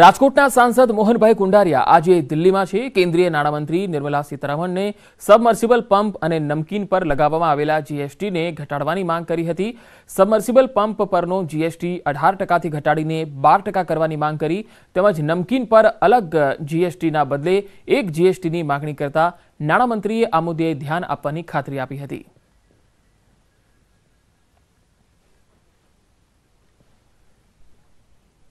રાજકોટના સાંસદ મોહનભાઈ કુંડારિયા આજે દિલ્હીમાં છે કેન્દ્રીય નાણા મંત્રી નિર્મલા સીતરામનને સબમર્સિબલ પંપ અને नमकीन પર લગાવવામાં આવેલા જીએસટીને ઘટાડવાની માંગ કરી હતી સબમર્સિબલ પંપ પરનો જીએસટી 18% થી ઘટાડીને 12% કરવાની માંગ કરી તેમજ नमकीन પર અલગ જીએસટીના બદલે એક જીએસટીની માંગણી કરતા નાણા મંત્રીએ આ મુદ્દે ધ્યાન આપવાની ખાતરી આપી હતી